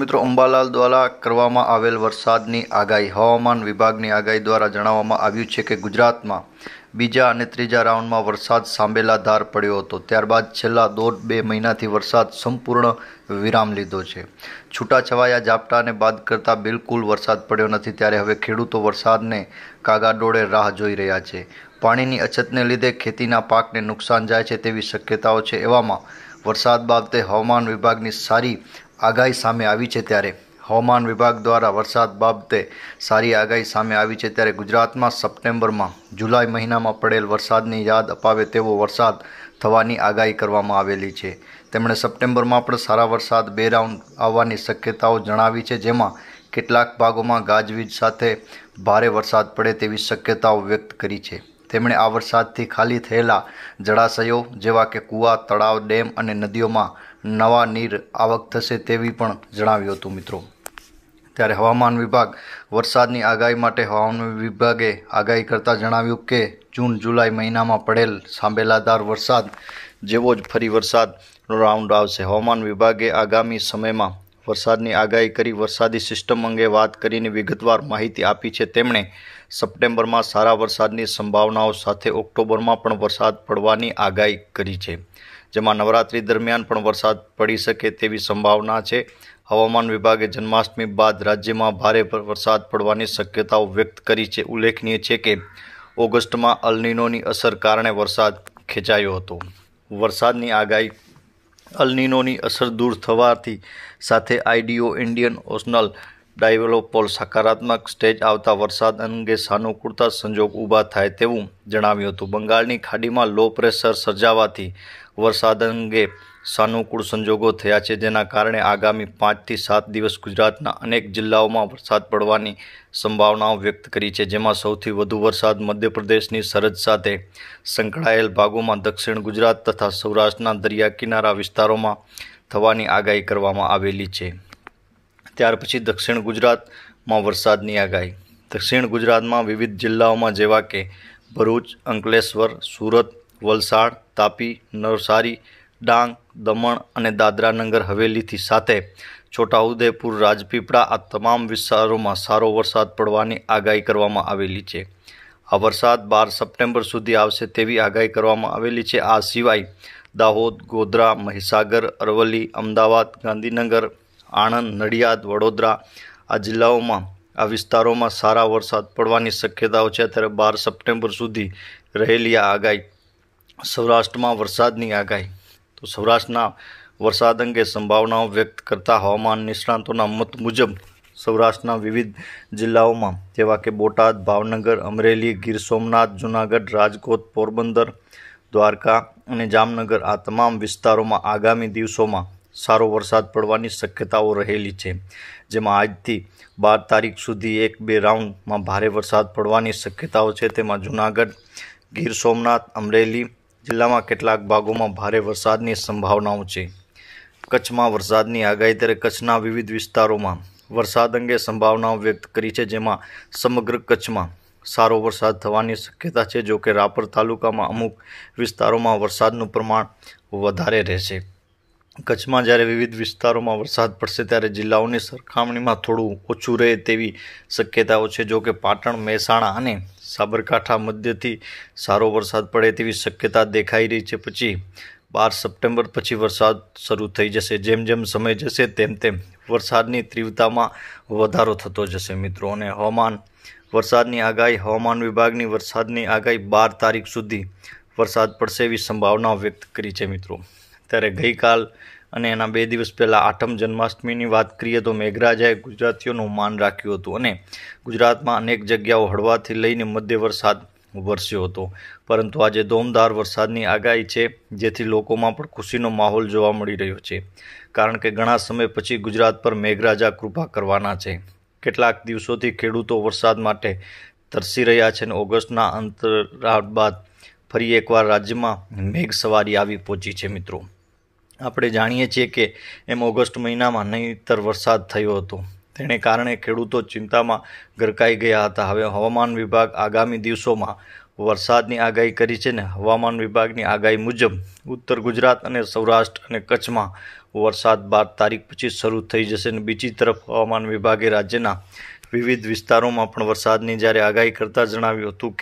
મિત્રો અંબાલાલ દ્વારા કરવામાં આવેલ વરસાદની આગાહી હવામાન વિભાગની આગાહી દ્વારા જણાવવામાં આવ્યું છે કે ગુજરાતમાં બીજા અને ત્રીજા રાઉન્ડમાં વરસાદ સાંભેલા ધાર પડ્યો હતો ત્યારબાદ છેલ્લા દોઢ બે મહિનાથી વરસાદ સંપૂર્ણ વિરામ લીધો છે છૂટાછવાયા ઝાપટાને બાદ કરતાં બિલકુલ વરસાદ પડ્યો નથી ત્યારે હવે ખેડૂતો વરસાદને કાગાડોળે રાહ જોઈ રહ્યા છે પાણીની અછતને લીધે ખેતીના પાકને નુકસાન જાય છે તેવી શક્યતાઓ છે એવામાં વરસાદ બાબતે હવામાન વિભાગની સારી આગાહી સામે આવી છે ત્યારે હવામાન વિભાગ દ્વારા વરસાદ બાબતે સારી આગાહી સામે આવી છે ત્યારે ગુજરાતમાં સપ્ટેમ્બરમાં જુલાઈ મહિનામાં પડેલ વરસાદની યાદ અપાવે તેવો વરસાદ થવાની આગાહી કરવામાં આવેલી છે તેમણે સપ્ટેમ્બરમાં પણ સારા વરસાદ બે રાઉન્ડ આવવાની શક્યતાઓ જણાવી છે જેમાં કેટલાક ભાગોમાં ગાજવીજ સાથે ભારે વરસાદ પડે તેવી શક્યતાઓ વ્યક્ત કરી છે તેમણે આ વરસાદથી ખાલી થયેલા જળાશયો જેવા કે કૂવા તળાવ ડેમ અને નદીઓમાં નવા નીર આવક થશે તેવી પણ જણાવ્યું હતું મિત્રો ત્યારે હવામાન વિભાગ વરસાદની આગાહી માટે હવામાન વિભાગે આગાહી કરતાં જણાવ્યું કે જૂન જુલાઈ મહિનામાં પડેલ સાંબેલાધાર વરસાદ જેવો જ ફરી વરસાદનો રાઉન્ડ આવશે હવામાન વિભાગે આગામી સમયમાં વરસાદની આગાહી કરી વરસાદી સિસ્ટમ અંગે વાત કરીને વિગતવાર માહિતી આપી છે તેમણે સપ્ટેમ્બરમાં સારા વરસાદની સંભાવનાઓ સાથે ઓક્ટોબરમાં પણ વરસાદ પડવાની આગાહી કરી છે જેમાં નવરાત્રી દરમિયાન પણ વરસાદ પડી શકે તેવી સંભાવના છે હવામાન વિભાગે જન્માષ્ટમી બાદ રાજ્યમાં ભારે વરસાદ પડવાની શક્યતાઓ વ્યક્ત કરી છે ઉલ્લેખનીય છે કે ઓગસ્ટમાં અલનીનોની અસર કારણે વરસાદ ખેંચાયો હતો વરસાદની આગાહી અલનીનોની અસર દૂર થવાથી સાથે આઈડીઓ ઇન્ડિયન ઓશનલ ડાયવલોપોલ સકારાત્મક સ્ટેજ આવતા વરસાદ અંગે સાનુકૂળતા સંજોગ ઊભા થાય તેવું જણાવ્યું હતું બંગાળની ખાડીમાં લો પ્રેશર સર્જાવાથી વરસાદ અંગે સાનુકૂળ સંજોગો થયા છે જેના કારણે આગામી પાંચથી સાત દિવસ ગુજરાતના અનેક જિલ્લાઓમાં વરસાદ પડવાની સંભાવનાઓ વ્યક્ત કરી છે જેમાં સૌથી વધુ વરસાદ મધ્યપ્રદેશની સરહદ સાથે સંકળાયેલ ભાગોમાં દક્ષિણ ગુજરાત તથા સૌરાષ્ટ્રના દરિયા કિનારા વિસ્તારોમાં થવાની આગાહી કરવામાં આવેલી છે ત્યાર પછી દક્ષિણ ગુજરાતમાં વરસાદની આગાહી દક્ષિણ ગુજરાતમાં વિવિધ જિલ્લાઓમાં જેવા કે ભરૂચ અંકલેશ્વર સુરત વલસાડ તાપી નવસારી ડાંગ દમણ અને દાદરા નગર હવેલીથી સાથે છોટાઉદેપુર રાજપીપળા આ તમામ વિસ્તારોમાં સારો વરસાદ પડવાની આગાહી કરવામાં આવેલી છે આ વરસાદ બાર સપ્ટેમ્બર સુધી આવશે તેવી આગાહી કરવામાં આવેલી છે આ સિવાય દાહોદ ગોધરા મહીસાગર અરવલ્લી અમદાવાદ ગાંધીનગર આણંદ નડિયાદ વડોદરા આ જિલ્લાઓમાં આ વિસ્તારોમાં સારા વરસાદ પડવાની શક્યતાઓ છે ત્યારે બાર સપ્ટેમ્બર સુધી રહેલી આ આગાહી સૌરાષ્ટ્રમાં વરસાદની આગાહી તો સૌરાષ્ટ્રના વરસાદ અંગે સંભાવનાઓ વ્યક્ત કરતા હવામાન નિષ્ણાંતોના મત મુજબ સૌરાષ્ટ્રના વિવિધ જિલ્લાઓમાં જેવા કે બોટાદ ભાવનગર અમરેલી ગીર સોમનાથ જૂનાગઢ રાજકોટ પોરબંદર દ્વારકા અને જામનગર આ તમામ વિસ્તારોમાં આગામી દિવસોમાં સારો વરસાદ પડવાની શક્યતાઓ રહેલી છે જેમાં આજથી બાર તારીખ સુધી એક બે રાઉન્ડમાં ભારે વરસાદ પડવાની શક્યતાઓ છે તેમાં જૂનાગઢ ગીર સોમનાથ અમરેલી જિલ્લામાં કેટલાક ભાગોમાં ભારે વરસાદની સંભાવનાઓ છે કચ્છમાં વરસાદની આગાહી ત્યારે કચ્છના વિવિધ વિસ્તારોમાં વરસાદ અંગે સંભાવનાઓ વ્યક્ત કરી છે જેમાં સમગ્ર કચ્છમાં સારો વરસાદ થવાની શક્યતા છે જોકે રાપર તાલુકામાં અમુક વિસ્તારોમાં વરસાદનું પ્રમાણ વધારે રહેશે કચ્છમાં જ્યારે વિવિધ વિસ્તારોમાં વરસાદ પડશે ત્યારે જિલ્લાઓની સરખામણીમાં થોડું ઓછું રહે તેવી શક્યતાઓ છે જો કે પાટણ મહેસાણા અને સાબરકાંઠા મધ્યથી સારો વરસાદ પડે તેવી શક્યતા દેખાઈ રહી છે પછી બાર સપ્ટેમ્બર પછી વરસાદ શરૂ થઈ જશે જેમ જેમ સમય જશે તેમ તેમ વરસાદની તીવ્રતામાં વધારો થતો જશે મિત્રો અને હવામાન વરસાદની આગાહી હવામાન વિભાગની વરસાદની આગાહી બાર તારીખ સુધી વરસાદ પડશે એવી સંભાવના વ્યક્ત કરી છે મિત્રો ત્યારે ગઈકાલ અને એના બે દિવસ પહેલાં આઠમ જન્માષ્ટમીની વાત કરીએ તો મેઘરાજાએ ગુજરાતીઓનું માન રાખ્યું હતું અને ગુજરાતમાં અનેક જગ્યાઓ હળવાથી લઈને મધ્ય વરસાદ વરસ્યો હતો પરંતુ આજે ધોમધાર વરસાદની આગાહી છે જેથી લોકોમાં પણ ખુશીનો માહોલ જોવા મળી રહ્યો છે કારણ કે ઘણા સમય પછી ગુજરાત પર મેઘરાજા કૃપા કરવાના છે કેટલાક દિવસોથી ખેડૂતો વરસાદ માટે તરસી રહ્યા છે અને ઓગસ્ટના અંતરાળ બાદ ફરી એકવાર રાજ્યમાં મેઘ સવારી આવી પહોંચી છે મિત્રો આપણે જાણીએ છીએ કે એમ ઓગસ્ટ મહિનામાં નહીતર વરસાદ થયો હતો તેને કારણે ખેડૂતો ચિંતામાં ગરકાઈ ગયા હતા હવે હવામાન વિભાગ આગામી દિવસોમાં વરસાદની આગાહી કરી છે ને હવામાન વિભાગની આગાહી મુજબ ઉત્તર ગુજરાત અને સૌરાષ્ટ્ર અને કચ્છમાં વરસાદ બાર તારીખ પછી શરૂ થઈ જશે અને બીજી તરફ હવામાન વિભાગે રાજ્યના વિવિધ વિસ્તારોમાં પણ વરસાદની જ્યારે આગાહી કરતાં જણાવ્યું હતું કે